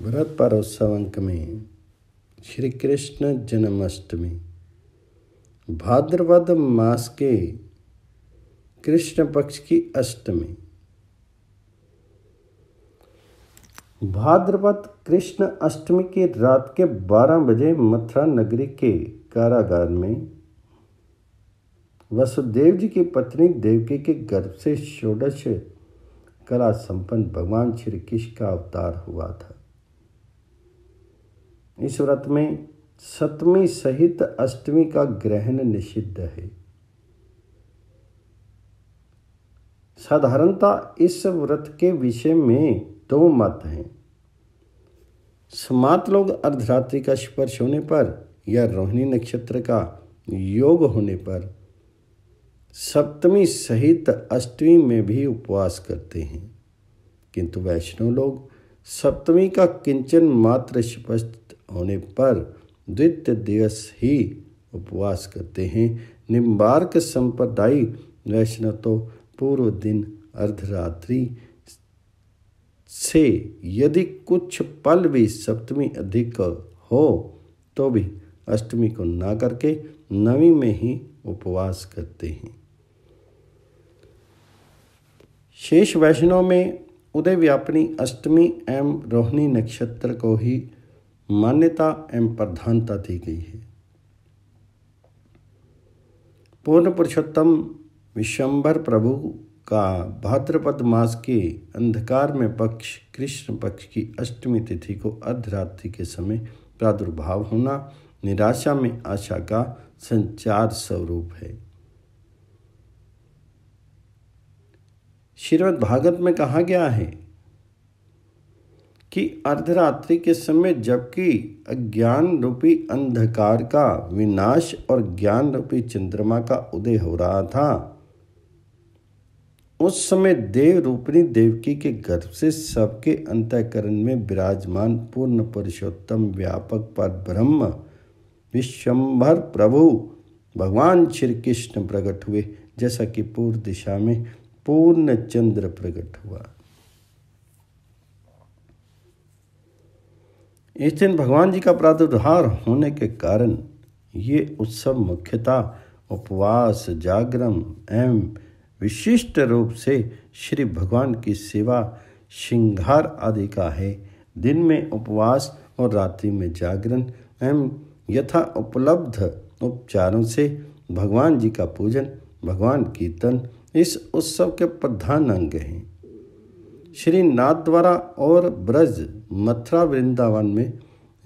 व्रत पारोत्सव अंक में श्री कृष्ण जन्माष्टमी भाद्रपद मास के कृष्ण पक्ष की अष्टमी भाद्रपद कृष्ण अष्टमी की रात के 12 बजे मथुरा नगरी के कारागार में वसुदेव जी की पत्नी देवकी के गर्भ से षोडश कला संपन्न भगवान श्री कृष्ण का अवतार हुआ था इस व्रत में सप्तमी सहित अष्टमी का ग्रहण निषिद्ध है साधारणता इस व्रत के विषय में दो मत हैं समात लोग अर्धरात्रि का स्पर्श होने पर या रोहिणी नक्षत्र का योग होने पर सप्तमी सहित अष्टमी में भी उपवास करते हैं किंतु वैष्णव लोग सप्तमी का किंचन मात्र स्पर्श होने पर द्वितीय दिवस ही उपवास करते हैं निम्बार्क संप्रदायी वैष्णव तो पूर्व दिन अर्धरात्रि से यदि कुछ पल भी सप्तमी अधिक हो तो भी अष्टमी को ना करके नवी में ही उपवास करते हैं शेष वैष्णव में उदय व्यापनी अष्टमी एवं रोहिणी नक्षत्र को ही मान्यता एवं प्रधानता दी गई है पूर्ण पुरुषोत्तम विश्वम्भर प्रभु का भाद्रपद मास के अंधकार में पक्ष कृष्ण पक्ष की अष्टमी तिथि को अर्धरात्रि के समय प्रादुर्भाव होना निराशा में आशा का संचार स्वरूप है श्रीमद भागवत में कहा गया है कि अर्धरात्रि के समय जबकि अज्ञान रूपी अंधकार का विनाश और ज्ञान रूपी चंद्रमा का उदय हो रहा था उस समय देव रूपिणी देवकी के गर्भ से सबके अंतकरण में विराजमान पूर्ण पुरुषोत्तम व्यापक पर ब्रह्म विश्वम्भर प्रभु भगवान श्री कृष्ण प्रकट हुए जैसा कि पूर्व दिशा में पूर्ण चंद्र प्रकट हुआ इस दिन भगवान जी का प्रादुर्भाव होने के कारण ये उत्सव मुख्यतः उपवास जागरण एवं विशिष्ट रूप से श्री भगवान की सेवा श्रृंगार आदि का है दिन में उपवास और रात्रि में जागरण एवं यथा उपलब्ध उपचारों से भगवान जी का पूजन भगवान कीर्तन इस उत्सव के प्रधान अंग हैं श्री नाथद्वारा और ब्रज मथुरा वृंदावन में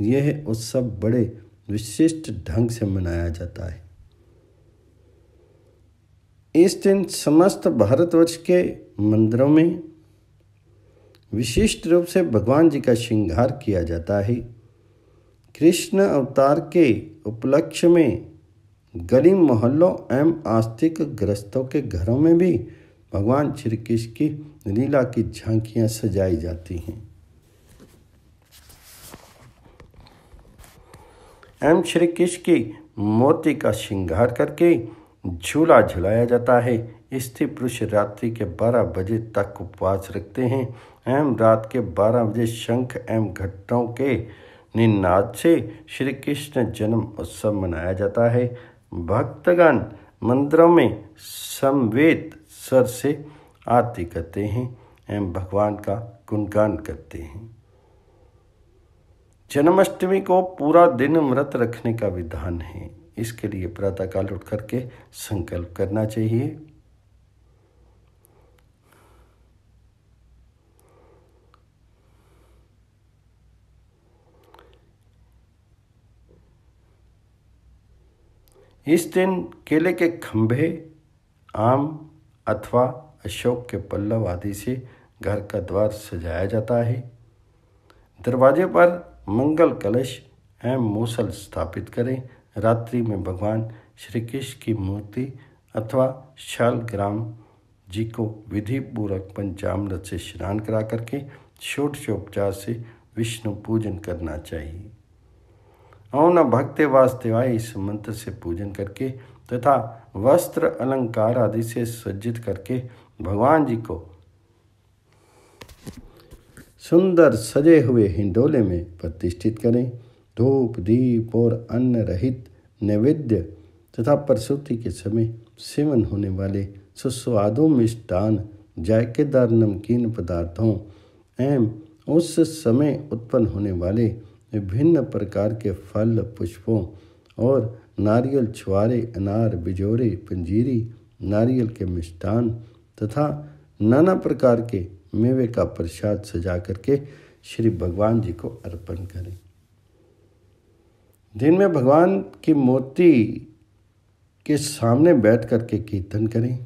यह उत्सव बड़े विशिष्ट ढंग से मनाया जाता है इस दिन समस्त भारतवर्ष के मंदिरों में विशिष्ट रूप से भगवान जी का श्रृंगार किया जाता है कृष्ण अवतार के उपलक्ष्य में गली मोहल्लों एवं आस्तिक ग्रस्तों के घरों में भी भगवान श्री कृष्ण की लीला की झांकियां सजाई जाती हैं एम श्री कृष्ण की मोती का श्रृंगार करके झूला झुलाया जाता है स्त्री पुरुष रात्रि के 12 बजे तक उपवास रखते हैं एवं रात के 12 बजे शंख एवं घट्टों के निनाद से श्री कृष्ण जन्म उत्सव मनाया जाता है भक्तगण मंदिरों में समवेत स्वर से आरती करते हैं एवं भगवान का गुणगान करते हैं जन्माष्टमी को पूरा दिन व्रत रखने का विधान है इसके लिए प्रातःकाल उठ करके संकल्प करना चाहिए इस दिन केले के खंभे आम अथवा अशोक के पल्लव आदि से घर का द्वार सजाया जाता है दरवाजे पर मंगल कलश एवं मूसल स्थापित करें रात्रि में भगवान श्री कृष्ण की मूर्ति अथवा शालग्राम जी को विधि पूर्वक पंचामृत से स्नान करा करके षोडशोपचार से विष्णु पूजन करना चाहिए और न भक्ति वास्तवाय इस मंत्र से पूजन करके तथा वस्त्र अलंकार आदि से सज्जित करके भगवान जी को सुंदर सजे हुए हिंडोले में प्रतिष्ठित करें धूप दीप और अन्न रहित नैवेद्य तथा प्रसूति के समय सेवन होने वाले सुस्वादु मिष्टान जायकेदार नमकीन पदार्थों एवं उस समय उत्पन्न होने वाले विभिन्न प्रकार के फल पुष्पों और नारियल छुआरे अनार बिजोरे पंजीरी नारियल के मिष्टान तथा नाना प्रकार के मेवे का प्रसाद सजा करके श्री भगवान जी को अर्पण करें दिन में भगवान की मूर्ति के सामने बैठ करके कीर्तन करें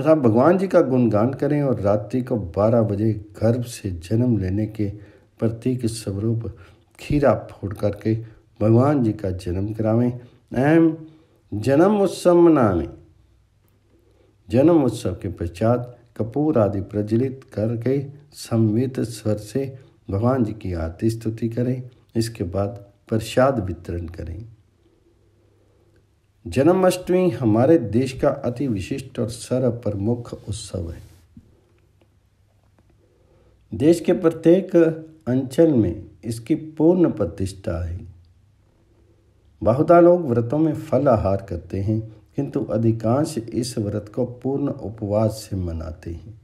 तथा भगवान जी का गुणगान करें और रात्रि को 12 बजे गर्भ से जन्म लेने के प्रतीक स्वरूप खीरा फोड़ करके भगवान जी का जन्म करावें एम जन्म उत्सव मनावें जन्म उत्सव के पश्चात कपूर आदि प्रज्वलित करके संवित स्वर से भगवान जी की आरती स्तुति करें इसके बाद प्रसाद वितरण करें जन्माष्टमी हमारे देश का अति विशिष्ट और सर्व प्रमुख उत्सव है देश के प्रत्येक अंचल में इसकी पूर्ण प्रतिष्ठा है बहुधा लोग व्रतों में फल आहार करते हैं किंतु अधिकांश इस व्रत को पूर्ण उपवास से मनाते हैं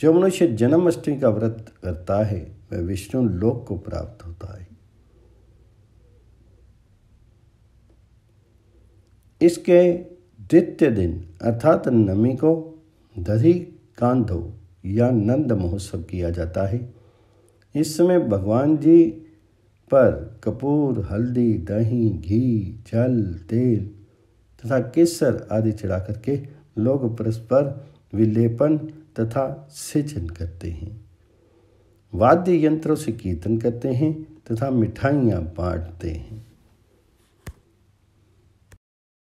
जो मनुष्य जन्माष्टमी का व्रत करता है वह विष्णु लोक को प्राप्त होता है इसके द्वितीय दिन अर्थात नमी को दधी कांधो या नंद महोत्सव किया जाता है इस समय भगवान जी पर कपूर हल्दी दही घी जल तेल तथा केसर आदि चढ़ा करके लोग परस्पर विलेपन तथा सेचन करते हैं वाद्य यंत्रों से कीर्तन करते हैं तथा मिठाइयाँ बांटते हैं